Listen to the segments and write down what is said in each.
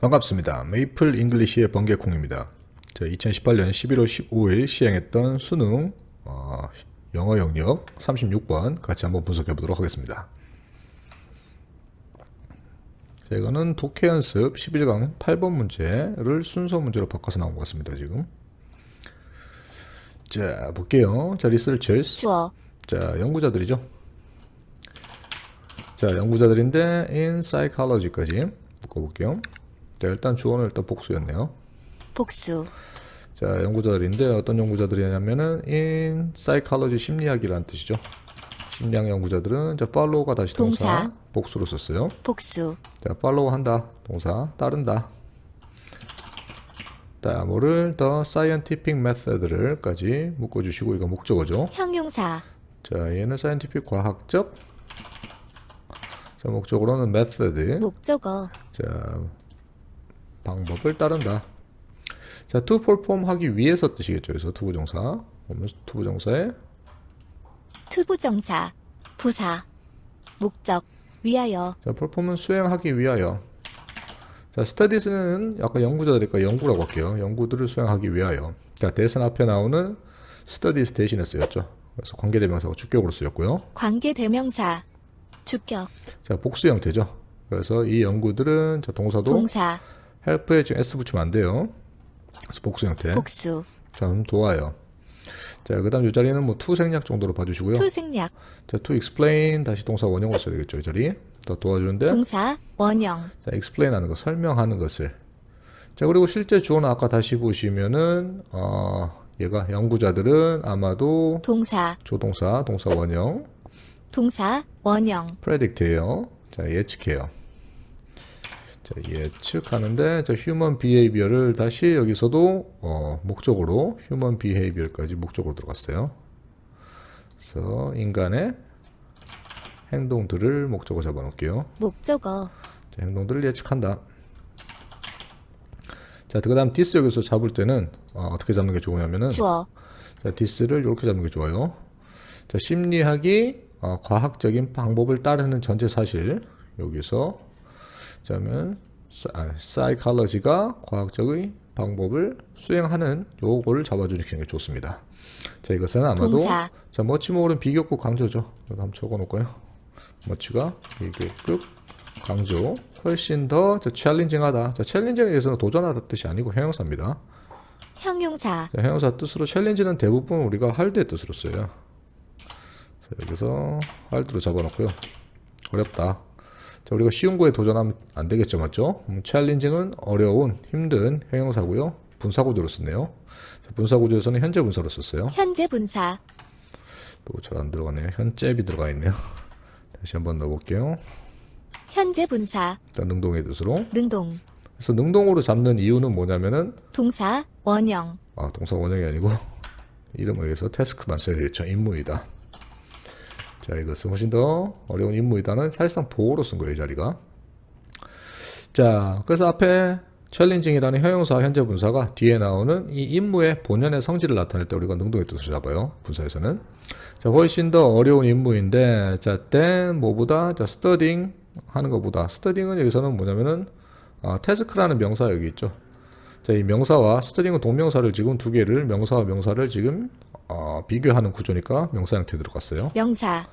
반갑습니다. 메이플 잉글리시의 번개콩입니다. 2018년 11월 15일 시행했던 수능 어, 영어 영역 36번 같이 한번 분석해 보도록 하겠습니다. 자, 이거는 독해 연습 11강 8번 문제를 순서 문제로 바꿔서 나온 것 같습니다. 지금 자 볼게요. 자 리서치스 자 연구자들이죠. 자 연구자들인데 in p s y c 까지 묶어볼게요. 네, 일단 주어는 일단 복수였네요. 복수. 자, 연구자들인데 어떤 연구자들이냐면은 in psychology 심리학이라는 뜻이죠. 심리학 연구자들은 자, follow가 다시 동사, 동사. 복수로 썼어요. 복수. 자, follow 한다. 동사 따른다. 자, 뭐를 the scientific method를까지 묶어 주시고 이거 목적어죠. 형용사. 자, 얘는 scientific 과학적 자, 목적으로는 method. 목적어. 자, 방법을 따른다. 자, to perform 하기 위해서 뜻이겠죠. 여기서 투부정사. 그러면 투부정사에 투부정사 부사 목적 위하여 자, perform은 수행하기 위하여 자, studies는 아까 연구자들니까 연구라고 할게요. 연구들을 수행하기 위하여 자, 대선 앞에 나오는 studies 대신에 쓰였죠. 그래서 관계대명사가 주격으로 쓰였고요. 관계대명사 주격 자, 복수 형태죠. 그래서 이 연구들은 자, 동사도 동사 헬프에 지금 s 붙이면 안 돼요. 그래서 복수 형태. 복수. 자, 그럼 도와요. 자, 그다음 이 자리는 뭐투 생략 정도로 봐주시고요. t 생략. 자, 투 o explain 다시 동사 원형으로 써야 되겠죠, 이 자리. 더 도와주는데. 동사 원형. 자, explain 하는 거, 설명하는 것을. 자, 그리고 실제 주어는 아까 다시 보시면은 어, 얘가 연구자들은 아마도 동사, 조동사, 동사 원형. 동사 원형. predict예요. 자, 예측해요. 자, 예측하는데 자, 휴먼 비헤이비어를 다시 여기서도 어, 목적으로 휴먼 비헤이비어까지 목적으로 들어갔어요. 그래서 인간의 행동들을 목적어 잡아 놓을게요. 목적어. 자, 행동들을 예측한다. 자, 그다음 디스 여기서 잡을 때는 어, 떻게 잡는 게 좋으냐면은 주어. 자, 디스를 이렇게 잡는 게 좋아요. 자, 심리학이 어, 과학적인 방법을 따르는 전제 사실 여기서 어쩌면 사이칼러지가 아, 과학적의 방법을 수행하는 요거를 잡아주시는 게 좋습니다. 자 이것은 아마도 동사. 자 머치 모으는 비교급 강조죠. 한번 적어놓을요 머치가 비교급 강조 훨씬 더 자, 챌린징하다. 자 챌린징에서는 도전하다 뜻이 아니고 형용사입니다. 형용사. 자, 형용사 뜻으로 챌린지는 대부분 우리가 할때 뜻으로 써요. 자, 여기서 할드로 잡아놓고요. 어렵다. 자, 우리가 쉬운 거에 도전하면 안 되겠죠, 맞죠? 음, 챌린징은 어려운, 힘든 형용사고요. 분사구조로 쓰네요. 자, 분사구조에서는 현재 분사로 썼어요. 현재 분사. 또 잘안 들어가네요. 현재비 들어가 있네요. 다시 한번 넣어볼게요. 현재 분사. 자, 능동의 뜻으로. 능동. 그래서 능동으로 잡는 이유는 뭐냐면은 동사 원형. 아, 동사 원형이 아니고 이름을 위해서 태스크만 써야 되겠죠. 임무이다. 자, 이것은 훨씬 더 어려운 임무이다는 사실상 보호로 쓴 거예요, 이 자리가. 자, 그래서 앞에 챌린징이라는 형용사 현재 분사가 뒤에 나오는 이 임무의 본연의 성질을 나타낼 때 우리가 능동의 뜻을 잡아요. 분사에서는. 자, 훨씬 더 어려운 임무인데, 자, 땐 뭐보다, 자, 스터딩 하는 것보다, 스터딩은 여기서는 뭐냐면은, 아, 태스크라는 명사 여기 있죠. 자, 이 명사와 스트링은 동명사를 지금 두 개를 명사와 명사를 지금 어, 비교하는 구조니까 명사 형태 들어갔어요. 명사.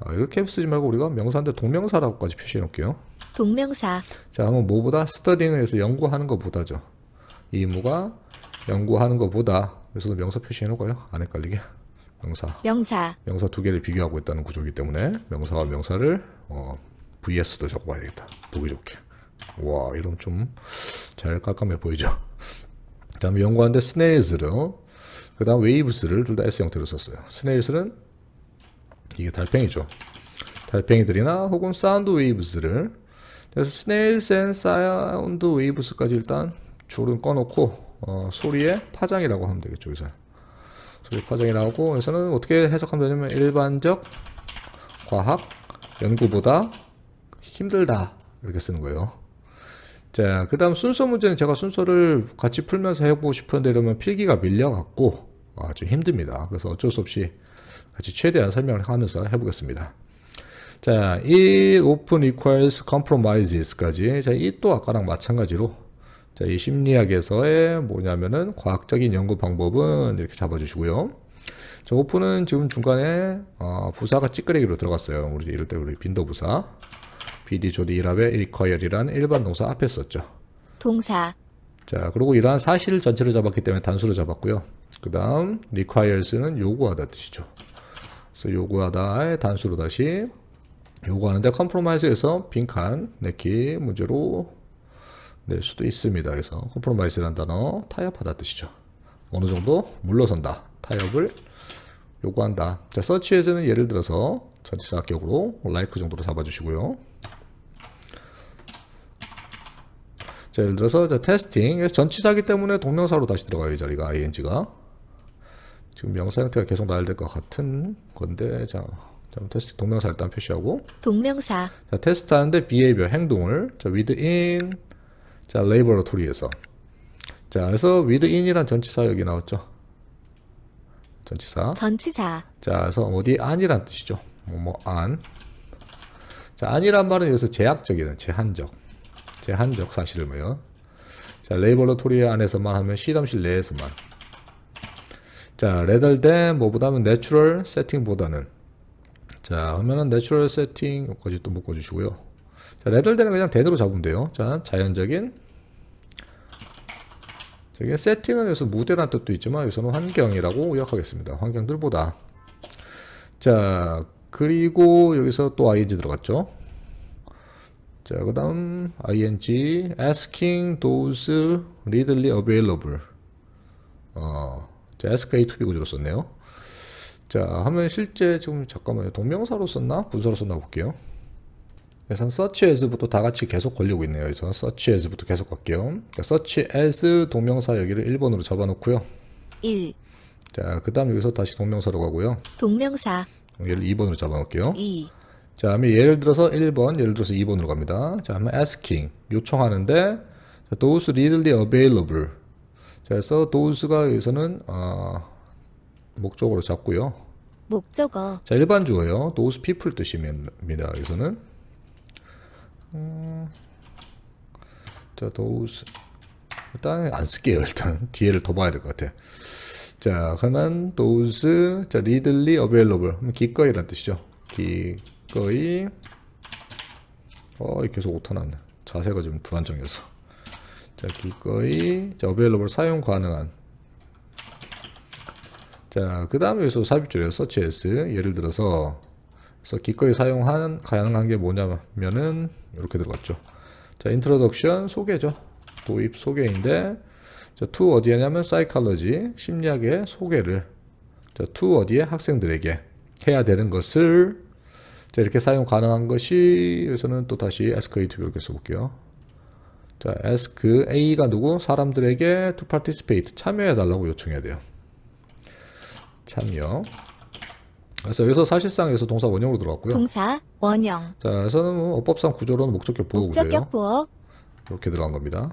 아, 이렇게 쓰지 말고 우리가 명사인데 동명사라고까지 표시해 놓을게요. 동명사. 자, 그럼 뭐보다 스터딩을 서 연구하는 것보다죠. 이무가 연구하는 것보다 그래서 명사 표시해 놓고요. 안 헷갈리게. 명사. 명사. 명사 두 개를 비교하고 있다는 구조이기 때문에 명사와 명사를 어, vs도 적어봐야 겠다 보기 좋게. 와, 이런 좀잘 깜깜해 보이죠? 그 다음 연구하는데 스네일즈로 그 다음 웨이브스를 둘 다 S 형태로 썼어요. 스네일스는 이게 달팽이죠. 달팽이들이나 혹은 사운드 웨이브스를 그래서 스네일스 앤 사운드 웨이브스까지 일단 줄은 꺼놓고 어, 소리의 파장이라고 하면 되겠죠. 그래서 소리 파장이라고 해서는 어떻게 해석하면 되냐면 일반적 과학 연구보다 힘들다 이렇게 쓰는 거예요. 자, 그 다음 순서 문제는 제가 순서를 같이 풀면서 해보고 싶은데 이러면 필기가 밀려갖고 아주 힘듭니다. 그래서 어쩔 수 없이 같이 최대한 설명을 하면서 해보겠습니다. 자, 이 open equals compromises까지 자, 이 또 아까랑 마찬가지로 자, 이 심리학에서의 뭐냐면은 과학적인 연구 방법은 이렇게 잡아주시고요. 자, 오픈은 지금 중간에 어, 부사가 찌끄레기로 들어갔어요. 우리 이럴 때 우리 빈도 부사 BD 조디 일합의 require이란 일반 동사 앞에 썼죠. 동사. 자, 그리고 이러한 사실 전체를 잡았기 때문에 단수로 잡았고요. 그 다음 requires는 요구하다 뜻이죠. 그래서 요구하다 단수로 다시 요구하는데 컴프로마이즈에서 빈칸 내기 문제로 낼 수도 있습니다. 그래서 컴프로마이즈라는 단어 타협하다 뜻이죠. 어느 정도 물러선다. 타협을 요구한다. 자, 서치에서는 예를 들어서 전치사 격으로 라이크 정도로 잡아주시고요. 자, 예를 들어서 자, 테스팅. 전치사기 때문에 동명사로 다시 들어가요. 이 자리가 ing가. 지금 명사 형태가 계속 나열될 것 같은 건데 자, 자 테스트 동명사 일단 표시하고 동명사 자, 테스트하는데 비 e h a v 행동을 자 within 자 laboratory에서 자 그래서 within이란 전치사 여기 나왔죠 전치사 전치사 자 그래서 뭐 어디 안이란 뜻이죠 뭐뭐안 자, 안이란 말은 여기서 제약적이는 제한적, 제한적 사실을 뭐요. 자, 레이버러토리 안에서만 하면 실험실 내에서만. 자, 레달 댄, 뭐, 그 다음에 내추럴 세팅보다는. 자, 하면은 내추럴 세팅, 여기까지 또 묶어주시고요. 자, 레달 댄은 그냥 대대로 잡으면 돼요. 자, 자연적인. 저게 세팅을 위해서 무대란 뜻도 있지만, 여기서는 환경이라고 요약하겠습니다. 환경들보다. 자, 그리고 여기서 또 ing 들어갔죠. 자, 그 다음, ing, asking those readily available. 어, 자, SK 투비 구조로 썼네요. 자, 하면 실제 지금 잠깐만요. 동명사로 썼나? 분사로 썼나 볼게요. 그래서 네, 서치 as부터 다 같이 계속 걸리고 있네요. 그래서 네, 서치 as부터 계속 갈게요. 자, 서치 as 동명사 여기를 1번으로 잡아놓고요. 1. 자, 그 다음 여기서 다시 동명사로 가고요. 동명사. 얘를 2번으로 잡아놓을게요. 2. 자, 그러 예를 들어서 1번, 예를 들어서 2번으로 갑니다. 자, 그러면 asking, 요청하는데 자, those readily available 그래서 도우스가 여기서는 어, 아, 목적으로 잡고요. 목적어. 자 일반 주어요. 도우스 피플 뜻입니다. 여기서는 음, 자 도우스 일단 안 쓸게요. 일단 뒤에를 더 봐야 될 것 같아. 자 그러면 도우스 자 리들리 어베러블 기꺼이란 뜻이죠. 기꺼이 어 계속 오타났네. 자세가 좀 불안정해서. 자 기꺼이 자 a v 러블 l 사용 가능한 자 그 다음에 여기서 삽입줄이에요 search 예를 들어서 그래서 기꺼이 사용한 가능한 게 뭐냐면은 이렇게 들어갔죠 자 introduction 소개죠 도입 소개인데 자, to 어디에냐면 psychology 심리학의 소개를 자, to 어디에 학생들에게 해야 되는 것을 자, 이렇게 사용 가능한 것이 여기서는 또 다시 SK2로 이렇게 써볼게요 자, ask 그 A가 누구? 사람들에게 to participate 참여해 달라고 요청해야 돼요. 참여. 그래서 여기서 사실상 여기서 동사 원형으로 들어갔고요. 동사 원형. 자, 여기서는 뭐 어법상 구조로는 목적격 보호 구요 목적격 보호. 이렇게 들어간 겁니다.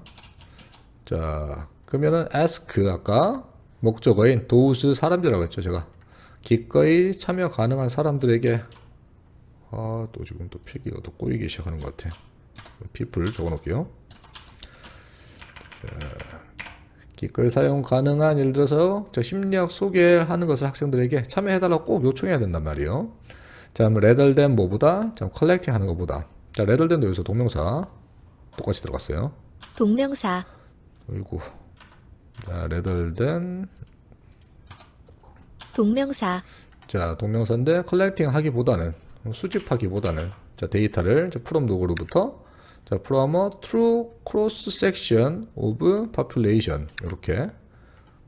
자, 그러면은 ask 아까 목적어인 도우스 사람들이라고 했죠, 제가. 기꺼이 참여 가능한 사람들에게 아, 또 지금 또 필기가 또 꼬이기 시작하는 것 같아. people 적어 놓을게요. 기꺼이 사용 가능한 예를 들어서 저 심리학 소개하는 것을 학생들에게 참여해달라고 꼭 요청해야 된단 말이에요. 자, 레덜된 뭐보다 컬렉팅 하는 것보다 자, 레덜된도 여기서 동명사 똑같이 들어갔어요. 동명사 그리고 레덜된 동명사 자, 동명사인데 컬렉팅 하기보다는 수집하기보다는 자, 데이터를 프롬 노그로부터 자, from a true cross section of population 이렇게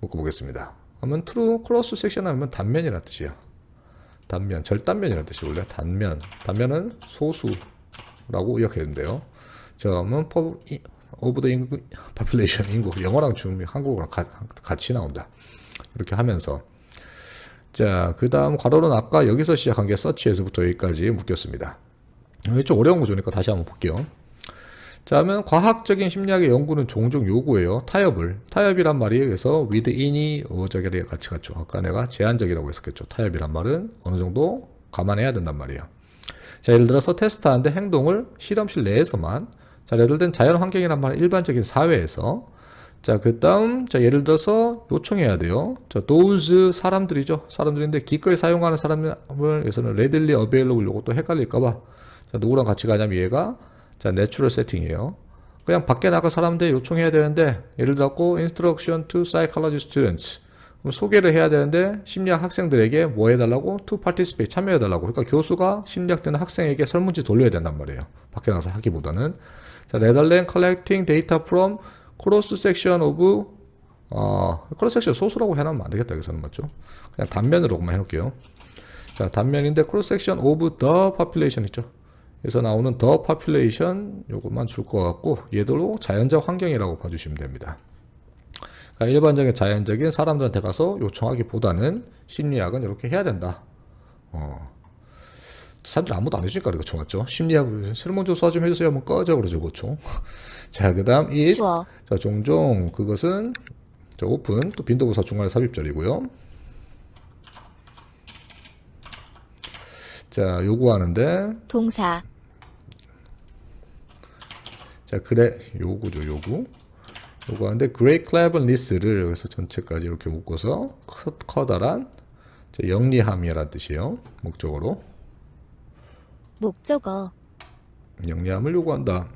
묶어보겠습니다. 하면 true cross section 하면 단면이라 뜻이야. 단면, 절단면이라 뜻이 원래 단면. 단면은 소수라고 이야기해야 돼요. 점은 of the population 인구 영어랑 중 한국어랑 가, 같이 나온다. 이렇게 하면서 자, 그 다음 괄호는 아까 여기서 시작한 게 서치에서부터 여기까지 묶였습니다. 좀 어려운 구조니까 다시 한번 볼게요. 자, 그러면 과학적인 심리학의 연구는 종종 요구해요. 타협을. 타협이란 말이 그래서 within이 어적의 같이 갔죠 아까 내가 제한적이라고 했었겠죠. 타협이란 말은 어느 정도 감안해야 된단 말이에요. 자, 예를 들어서 테스트하는데 행동을 실험실 내에서만 자, 예를 들면 자연 환경이란 말은 일반적인 사회에서 자, 그 다음, 자, 예를 들어서 요청해야 돼요. 자, those 사람들이죠. 사람들인데 기꺼이 사용하는 사람을, 위해서는 readily available 요것도 헷갈릴까봐. 자, 누구랑 같이 가냐면 얘가 자, 내추럴 세팅이에요. 그냥 밖에 나가 사람들 요청해야 되는데 예를 들어갖고 instruction to psychology students 소개를 해야 되는데 심리학 학생들에게 뭐 해달라고? to participate 참여해달라고 그러니까 교수가 심리학 되는 학생에게 설문지 돌려야 된단 말이에요 밖에 나가서 하기보다는 자, 레덜랜 collecting data from cross section of 어, cross section 소수라고 해놓으면 안 되겠다 여기서는 맞죠? 그냥 단면으로만 해놓을게요 자, 단면인데 cross section of the population 있죠? 그래서 나오는 더 population 요것만 줄 것 같고 얘들로 자연적 환경이라고 봐주시면 됩니다. 그러니까 일반적인 자연적인 사람들한테 가서 요청하기보다는 심리학은 이렇게 해야 된다. 어. 사람들 아무도 안 해주니까 그렇죠 맞죠? 심리학 실문조사 좀 해주세요 하면 꺼져 그러죠 보통 자그 다음 이자 종종 그것은 자 오픈 또 빈도부사 중간에 삽입절이고요 자, 요구하는데 동사 자, 그래 요구죠, 요구. 요구하는데 great cleverness를 여기서 전체까지 이렇게 묶어서 커, 다란 영리함이란 뜻이에요. 목적으로. 목적어 영리함을 요구한다.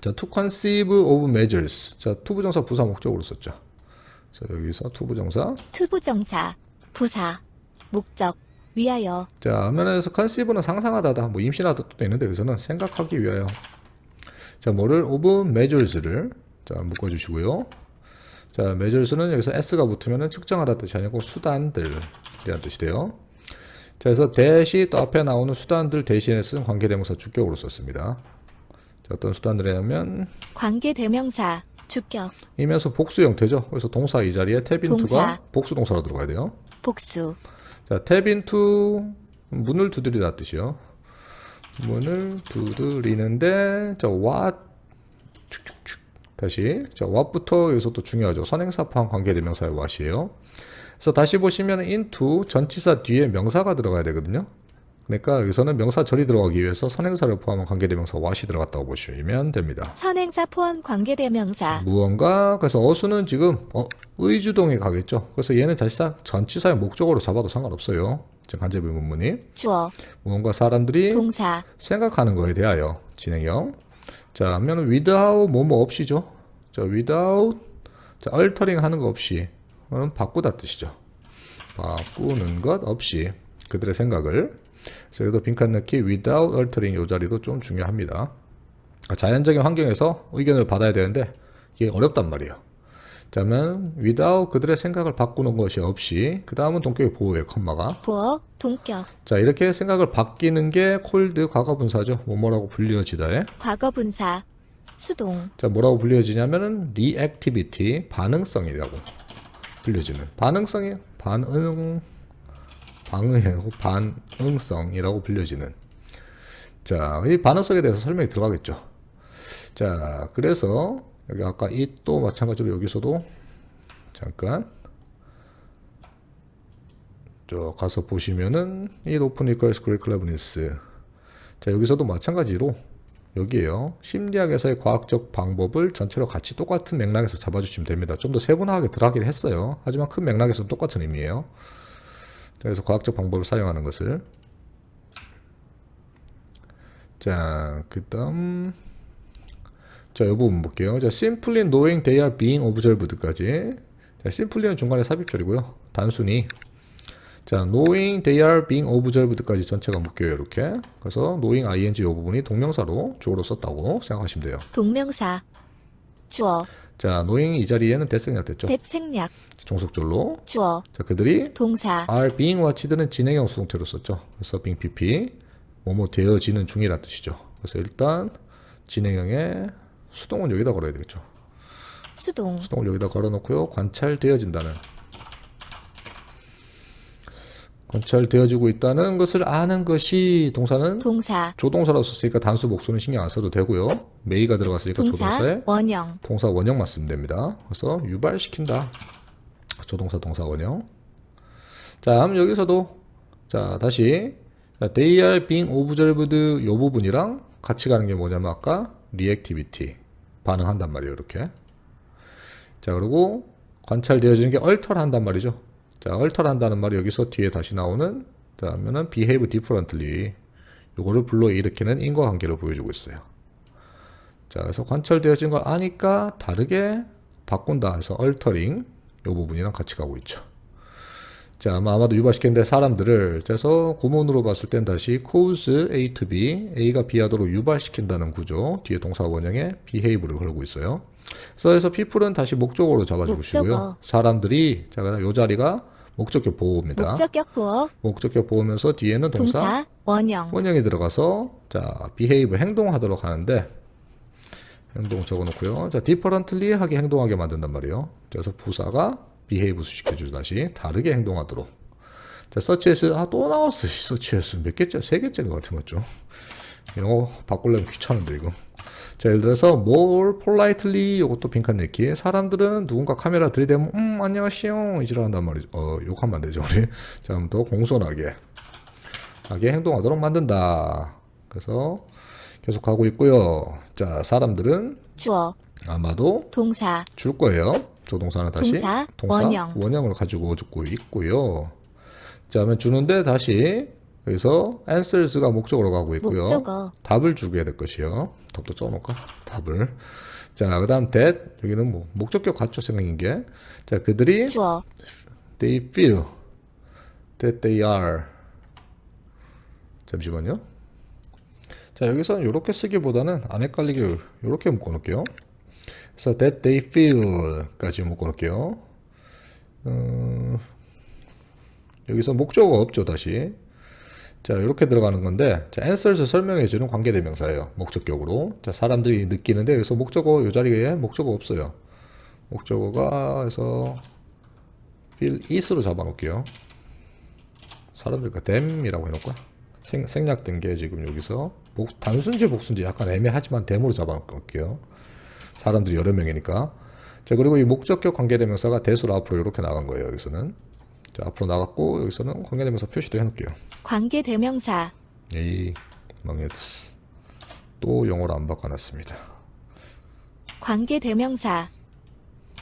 자, to conceive of measures. 자, 투부정사 부사 목적으로 썼죠. 자, 여기서 투부정사. 투부정사 부사 목적. 위하여 자면에서 컨시브는 상상하다다 뭐 임신하다도 있는데 여기서는 생각하기 위하여 자 뭐를 오브 메졸스를 자 묶어주시고요 자 메졸스는 여기서 s가 붙으면은 측정하다 뜻이 아니고 수단들이라 뜻이 돼요 자 그래서 대시 또 앞에 나오는 수단들 대신에 쓴 관계대명사 주격으로 썼습니다 자 어떤 수단들이냐면 관계대명사 주격 이면서 복수 형태죠 그래서 동사 이 자리에 태빈투가 복수 동사로 들어가야 돼요 복수 자, 탭 인투 문을 두드리다 뜻이요. 문을 두드리는데 자, what 축축축 다시 자, what부터 여기서 또 중요하죠. 선행사 파함 관계대명사의 what이에요. 그래서 다시 보시면 into 전치사 뒤에 명사가 들어가야 되거든요. 그러니까 여기서는 명사 절이 들어가기 위해서 선행사를 포함한 관계대명사 what이 들어갔다고 보시면 됩니다. 선행사 포함 관계대명사 무언가 그래서 어수는 지금 어, 의주동에 가겠죠. 그래서 얘는 사실상 전치사의 목적으로 잡아도 상관없어요. 즉 간접의 문문이 주어 무언가 사람들이 동사 생각하는 거에 대하여 진행형 자하면 without 뭐 뭐 없이죠. 자 without 자 altering 하는 거 없이 바꾸다 뜻이죠. 바꾸는 것 없이 그들의 생각을 그래서 여기도 빈칸 넣기 without altering 이 자리도 좀 중요합니다. 아, 자연적인 환경에서 의견을 받아야 되는데 이게 어렵단 말이에요. 자면 without 그들의 생각을 바꾸는 것이 없이 그 다음은 동격의 보호의 컴마가 보호 동격 자 이렇게 생각을 바뀌는 게 콜드 과거분사죠 뭐뭐라고 불리어지다에 예? 과거분사 수동 자 뭐라고 불리어지냐면은 r e a c t 반응성이라고 불려지는 반응성이 반응 방응 반응성이라고 불려지는 자, 이 반응성에 대해서 설명이 들어가겠죠. 자, 그래서 여기 아까 이 또 마찬가지로 여기서도 잠깐 저 가서 보시면은 이 오픈 이퀄스 그레 클레브니스 자, 여기서도 마찬가지로 여기에요. 심리학에서의 과학적 방법을 전체로 같이 똑같은 맥락에서 잡아주시면 됩니다. 좀 더 세분화하게 들어가긴 했어요. 하지만 큰 맥락에서는 똑같은 의미예요. 그래서 과학적 방법을 사용하는 것을 자, 그 다음 자, 이 부분 볼게요. 자, simply knowing they are being observed까지 자, simply는 중간에 삽입절이고요. 단순히 자, knowing they are being observed까지 전체가 묶여요, 이렇게. 그래서 knowing ing 이 부분이 동명사로 주어로 썼다고 생각하시면 돼요. 동명사 주어. 자, 노잉 이 자리에는 대생략 됐죠. 대생략. 종속절로. 주어. 자, 그들이 동사. are being watched는 진행형 수동태로 썼죠. 그래서 being pp 뭐뭐 되어지는 중이란 뜻이죠. 그래서 일단 진행형의 수동은 여기다 걸어야 되겠죠. 수동. 수동을 여기다 걸어놓고요. 관찰되어진다는 관찰되어지고 있다는 것을 아는 것이 동사는 동사 조동사로 썼으니까 단수 복수는 신경 안 써도 되고요. 메이가 들어갔으니까 동사, 조동사에 원형 동사 원형 맞으면 됩니다. 그래서 유발시킨다. 조동사 동사 원형. 자, 그럼 여기서도 자, 다시 they are being observed 요 부분이랑 같이 가는 게 뭐냐면 아까 리액티비티 반응한단 말이에요. 이렇게. 자, 그리고 관찰되어지는 게 얼터한단 말이죠. 자, 얼터한다는 말이 여기서 뒤에 다시 나오는 그다음에는 behave differently 요거를 불러일으키는 인과관계를 보여주고 있어요. 자, 그래서 관철되어진 걸 아니까 다르게 바꾼다 해서 얼터링 요 부분이랑 같이 가고 있죠. 자, 아마 아마도 유발시키는데 사람들을 그래서 고문으로 봤을 땐 다시 cause A to B, A가 B하도록 유발시킨다는 구조 뒤에 동사 원형에 behave를 걸고 있어요. 그래서 people은 다시 목적으로 잡아주시고요. 목적어. 사람들이 자, 그다음 요 자리가 목적격 보호입니다. 목적격 보호. 목적격 보호면서 뒤에는 동사, 동사 원형. 원형이 들어가서 자, b e h a v e 행동하도록 하는데 행동 적어놓고요. 자, differently 하게 행동하게 만든단 말이에요. 그래서 부사가 behave 수식해주 다시 다르게 행동하도록. 자, 서치에스 아, 또 나왔어. 서치에스 몇 개째? 세 개째인 것 같은 거죠. 이거 바꾸려면 귀찮은데, 이거. 자, 예를 들어서 more politely 요것도 빈칸 넣기. 사람들은 누군가 카메라 들이대면 음안녕하세요 이지랄한단 말이죠. 어, 욕하면 안 되죠 우리. 자 그럼 더 공손하게 하게 행동하도록 만든다. 그래서 계속 하고 있고요. 자, 사람들은 주어 아마도 동사 줄 거예요. 조동사는 다시 동사, 동사 원형 원형을 가지고 주고 있고요. 자, 하면 주는데 다시 그래서 answers가 목적으로 가고 있고요. 목적어. 답을 주게 될 것이요. 답도 써놓을까? 답을. 자, 그 다음 that. 여기는 뭐, 목적격 같죠, 생각 게. 자, 그들이. 주어. They feel that they are. 잠시만요. 자, 여기서는 이렇게 쓰기보다는 안 헷갈리게 이렇게 묶어놓을게요. 그래서 that they feel까지 묶어놓을게요. 음, 여기서 목적어 없죠, 다시. 자 이렇게 들어가는 건데 자, answers 설명해주는 관계대명사예요 목적격으로 자 사람들이 느끼는데 여기서 목적어 이 자리에 목적어 없어요 목적어가 해서 fill is로 잡아놓을게요 사람들과 그 them이라고 해놓고 생, 생략된 게 지금 여기서 복, 단순지 복순지 약간 애매하지만 them으로 잡아놓을게요 사람들이 여러 명이니까 자 그리고 이 목적격 관계대명사가 대수로 앞으로 이렇게 나간 거예요 여기서는 자 앞으로 나갔고 여기서는 관계대명사 표시도 해놓을게요 관계 대명사. 에이, 망했어. 또 영어를 안 바꿔놨습니다. 관계 대명사.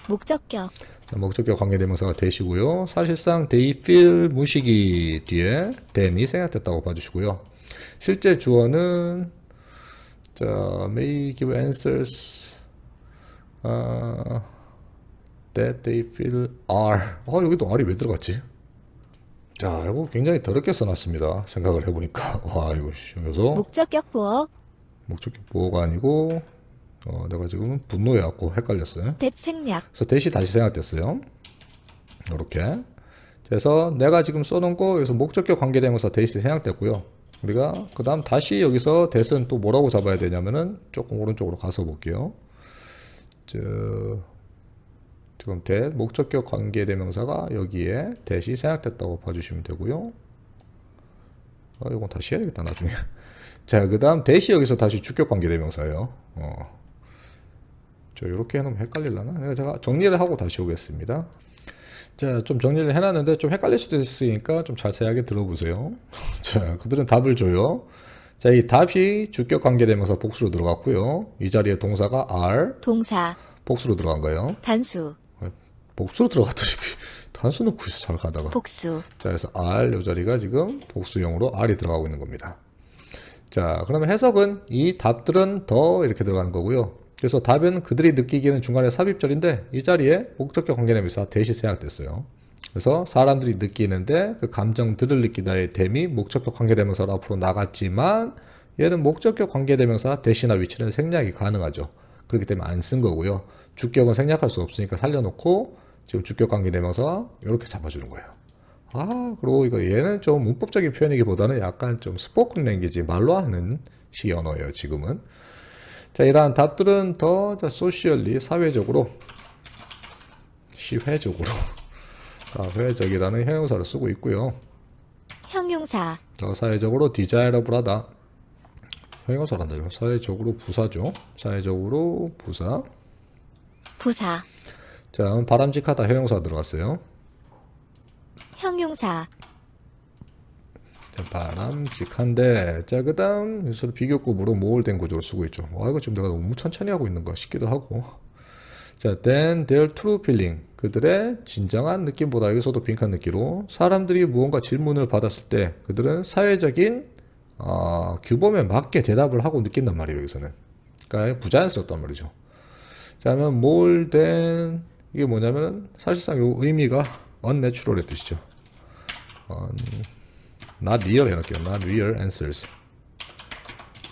목적격. 자, 목적격 관계 대명사가 되시고요. 사실상 they feel 무식이 뒤에 them이 생략됐다고 봐주시고요. 실제 주어는 자, may give answers uh, that they feel are. 아, 여기도 r 이왜 들어갔지? 자, 이거 굉장히 더럽게 써놨습니다. 생각을 해보니까. 와, 이거 여기서. 목적격 보호. 목적격 보호가 아니고, 어, 내가 지금 분노해갖고 헷갈렸어요. 대책략. 그래서 대시 다시 생각됐어요. 이렇게. 그래서 내가 지금 써놓은 거 여기서 목적격 관계대명사 대시 생각됐고요. 우리가 그 다음 다시 여기서 대은 또 뭐라고 잡아야 되냐면은 조금 오른쪽으로 가서 볼게요. 저 지금 대 목적격 관계 대명사가 여기에 대시 생략됐다고 봐주시면 되고요. 아, 어, 이건 다시 해야겠다 나중에. 자, 그 다음 대시 여기서 다시 주격 관계 대명사예요. 어. 저 이렇게 해놓으면 헷갈릴라나? 네, 제가 정리를 하고 다시 오겠습니다. 자, 좀 정리를 해놨는데 좀 헷갈릴 수도 있으니까 좀 자세하게 들어보세요. 자, 그들은 답을 줘요. 자, 이 답이 주격 관계대명사 복수로 들어갔고요. 이 자리에 동사가 r 동사 복수로 들어간 거예요. 단수 복수로 들어갔더니 단수는 구이잘 가다가 복수 자 그래서 R 요 자리가 지금 복수형으로 R이 들어가고 있는 겁니다 자 그러면 해석은 이 답들은 더 이렇게 들어가는 거고요 그래서 답은 그들이 느끼기에는 중간에 삽입절인데 이 자리에 목적격 관계대명사 대시 생각됐어요 그래서 사람들이 느끼는데 그 감정들을 느끼다의 대미 목적격 관계대명사로 앞으로 나갔지만 얘는 목적격 관계대명사 대시나 위치는 생략이 가능하죠 그렇기 때문에 안 쓴 거고요. 주격은 생략할 수 없으니까 살려놓고 지금 주격 관계되면서 이렇게 잡아주는 거예요. 아 그리고 이거 얘는 좀 문법적인 표현이기보다는 약간 좀 스포큰 랭귀지 말로 하는 시 언어예요 지금은. 자 이러한 답들은 더 소셜리 사회적으로 시회적으로 사회적이라는 형용사를 쓰고 있고요. 형용사. 더 사회적으로 디자이러블하다. 형용사 잘한다 이 사회적으로 부사죠 사회적으로 부사 부사 자 바람직하다 형용사 들어갔어요 형용사 자, 바람직한데 자그 다음 여기서 비교급으로 모을된 구조를 쓰고 있죠 와 이거 지금 내가 너무 천천히 하고 있는가 싶기도 하고 자 then their true feeling 그들의 진정한 느낌보다 여기서도 빈칸 느끼로 사람들이 무언가 질문을 받았을 때 그들은 사회적인 어, 규범에 맞게 대답을 하고 느낀단 말이에요, 여기서는. 그러니까 부자연스럽단 말이죠. 자, 그러면 more than, 이게 뭐냐면, 사실상 요 의미가 unnatural의 뜻이죠. Un, not real 해놓을게요. not real answers.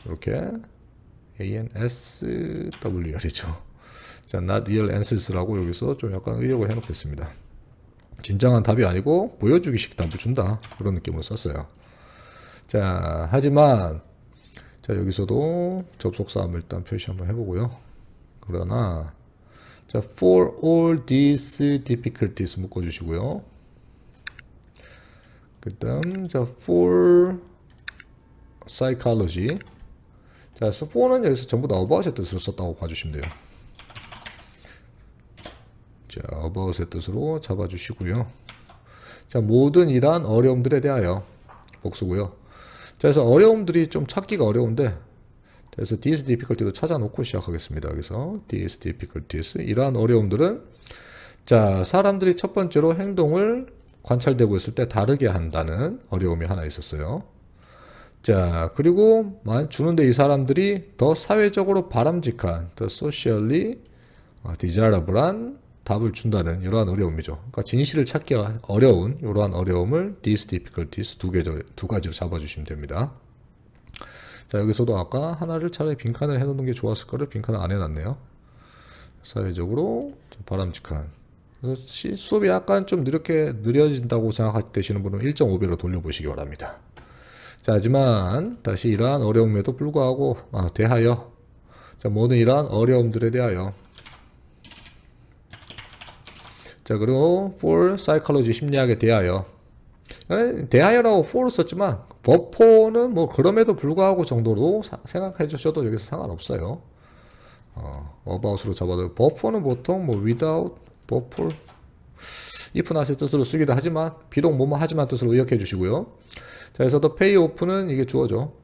이렇게, a n s w r 이죠 자, not real answers라고 여기서 좀 약간 의역을 해놓겠습니다. 진정한 답이 아니고 보여주기식 답을 준다 그런 느낌으로 썼어요 자, 하지만 자, 여기서도 접속사함을 일단 표시 한번 해보고요. 그러나 자, for all these difficulties 묶어주시고요. 그 다음, 자, for psychology. 자, 그래 o r 는 여기서 전부 다 about의 뜻으로 썼다고 봐주시면 돼요. 자, about의 뜻으로 잡아주시고요. 자, 모든 이란 어려움들에 대하여 복수고요. 그래서 어려움들이 좀 찾기가 어려운데 그래서 DS difficulty도 찾아놓고 시작하겠습니다. 그래서 DS difficulties 이러한 어려움들은 자 사람들이 첫 번째로 행동을 관찰되고 있을 때 다르게 한다는 어려움이 하나 있었어요. 자 그리고 주는데 이 사람들이 더 사회적으로 바람직한 더 socially desirable한 답을 준다는 이러한 어려움이죠. 그러니까 진실을 찾기 어려운 이러한 어려움을 these difficulties 두, 개, 두 가지로 잡아주시면 됩니다. 자 여기서도 아까 하나를 차라리 빈칸을 해놓는 게 좋았을 거를 빈칸을 안 해놨네요. 사회적으로 바람직한 그래서 수업이 약간 좀 느렸게 느려진다고 생각되시는 분은 1.5배로 돌려보시기 바랍니다. 자, 하지만 다시 이러한 어려움에도 불구하고 아, 대하여 자, 모든 이러한 어려움들에 대하여 자, 그리고 for psychology 심리학에 대하여. 예, 대하여라고 f o r 썼지만 버퍼는 뭐 그럼에도 불구하고 정도로 생각해 주셔도 여기서 상관없어요. 어, about으로 잡아도 버퍼는 보통 뭐 without, buffer, if not의 뜻으로 쓰기도 하지만 비록 뭐뭐 하지만 뜻으로 의역해 주시고요. 자, 그래서도 pay off는 이게 주어죠.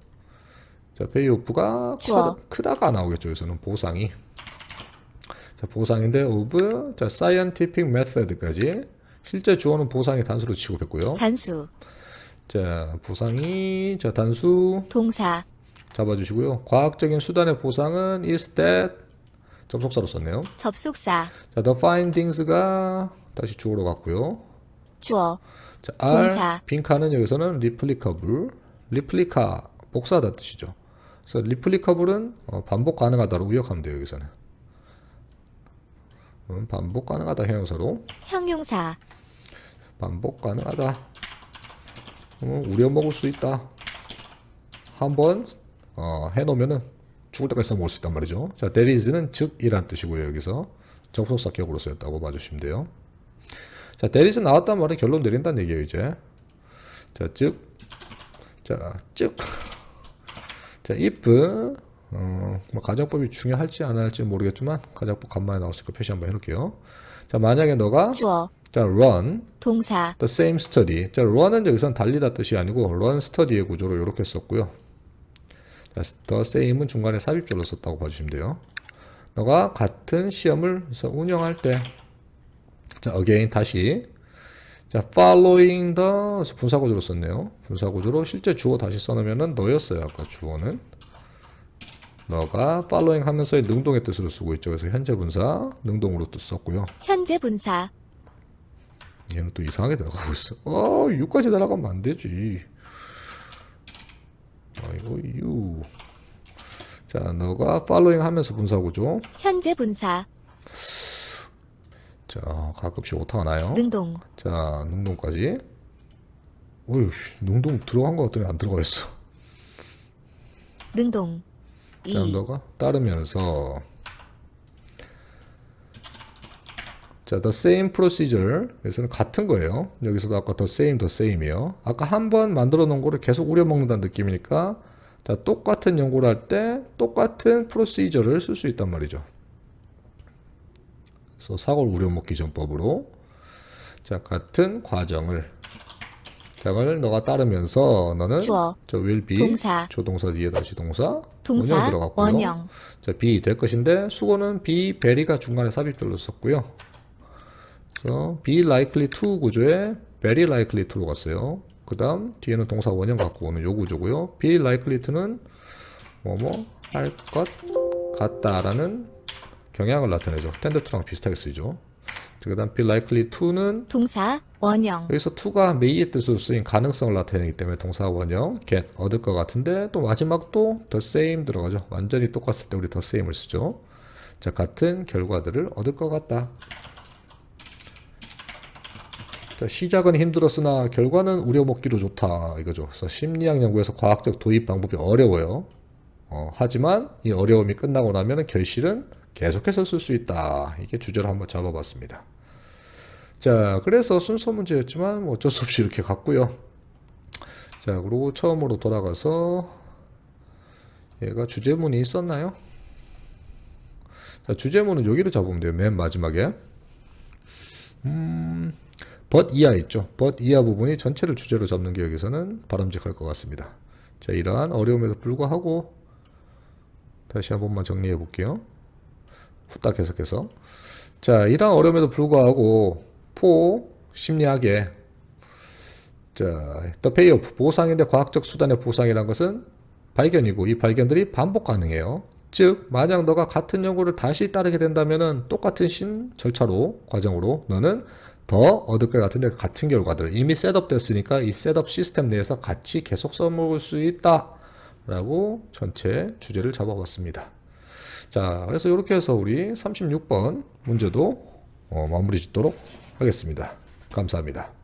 자, pay off가 크다, 크다가 나오겠죠. 여기서는 보상이. 자, 보상인데 오브 어, 뭐, 자, scientific method까지 실제 주어는 보상이 단수로 취급했고요. 단수. 자, 보상이 자, 단수 동사 잡아 주시고요. 과학적인 수단의 보상은 is that 접속사로 썼네요. 접속사. 자, the findings가 다시 주어로 갔고요. 주어. 자, 동사. 빈칸은 여기서는 replicable. 리플리카 복사다 뜻이죠. 그래서 리플리커블은 어, 반복 가능하다로 우역하면 돼요 여기서는. 음, 반복 가능하다 형용사로 형용사 반복 가능하다 음, 우려 먹을 수 있다 한번 어, 해놓으면은 죽을 때까지 써먹을 수 있단 말이죠 자 there is는 즉 이란 뜻이고요 여기서 접속사 격으로 쓰였다고 봐주시면 돼요 자 there is 나왔단 말은 결론 내린다는 얘기예요 이제 자즉자즉 자, if 어, 뭐 가정법이 중요할지 안 할지 모르겠지만 가정법 간만에 나왔으니까 표시 한번 해놓을게요. 자 만약에 너가 주어 자 run 동사 the same study 자 run은 여기선 달리다 뜻이 아니고 run study의 구조로 이렇게 썼고요. 자, the same은 중간에 삽입절로 썼다고 봐주시면 돼요. 너가 같은 시험을 운영할 때 자, again 다시 자, following the 분사구조로 썼네요. 분사구조로 실제 주어 다시 써놓으면 너였어요. 아까 주어는. 너가 팔로잉 하면서의 능동의 뜻으로 쓰고 있죠. 그래서 현재 분사 능동으로 또 썼고요. 현재 분사. 얘는 또 이상하게 들어가고 있어. 어, 6까지 날아가면 안 되지. 아이고, 6. 자, 너가 팔로잉 하면서 분사구죠. 현재 분사. 자, 가끔씩 오타 나요. 능동. 자, 능동까지. 어휴, 능동 들어간 것 같더니 안 들어가 있어. 능동. 정도가 따르면서 자, the same procedure. 여기서는 같은 거예요. 여기서도 아까 the same, the same이요. 아까 한 번 만들어 놓은 거를 계속 우려먹는다는 느낌이니까 자, 똑같은 연구를 할 때 똑같은 프로시저를 쓸 수 있단 말이죠. 그래서 사골 우려먹기 전법으로 자, 같은 과정을 장을 너가 따르면서 너는 주어, 저 will be 동사 조동사 뒤에 다시 동사 동사 원형 들어갔고요. 원형 자 be 될 것인데 수고는 be very가 중간에 삽입절로 썼고요. 그래서 be likely to 구조에 very likely to로 갔어요. 그 다음 뒤에는 동사 원형 갖고 오는 요 구조고요. be likely to는 뭐 뭐 할 것 같다라는 경향을 나타내죠. tend to랑 비슷하게 쓰이죠. 그 다음 be likely to는 동사 원형 여기서 to가 may의 뜻으로 쓰인 가능성을 나타내기 때문에 동사 원형 get 얻을 것 같은데 또 마지막도 the same 들어가죠 완전히 똑같을 때 우리 the same을 쓰죠 자 같은 결과들을 얻을 것 같다 자, 시작은 힘들었으나 결과는 우려 먹기로 좋다 이거죠 그래서 심리학 연구에서 과학적 도입 방법이 어려워요 어, 하지만 이 어려움이 끝나고 나면 결실은 계속해서 쓸 수 있다. 이게 주제를 한번 잡아봤습니다. 자, 그래서 순서 문제였지만 뭐 어쩔 수 없이 이렇게 갔고요. 자, 그리고 처음으로 돌아가서 얘가 주제문이 있었나요? 자, 주제문은 여기로 잡으면 돼요. 맨 마지막에. 음, b 이하 있죠. 벗 이하 부분이 전체를 주제로 잡는 게 여기서는 바람직할 것 같습니다. 자, 이러한 어려움에도 불구하고 다시 한 번만 정리해 볼게요. 후딱 계속해서. 자, 이러 어려움에도 불구하고 포 심리학에 자, 더 페이오프 보상인데 과학적 수단의 보상이라 것은 발견이고 이 발견들이 반복 가능해요. 즉 만약 너가 같은 연구를 다시 따르게 된다면 똑같은 신 절차로 과정으로 너는 더 어둡게 같은데 같은 결과들 이미 셋업 됐으니까 이 셋업 시스템 내에서 같이 계속 써먹을 수 있다 라고 전체 주제를 잡아봤습니다. 자, 그래서 이렇게 해서 우리 36번 문제도 어, 마무리 짓도록 하겠습니다. 감사합니다.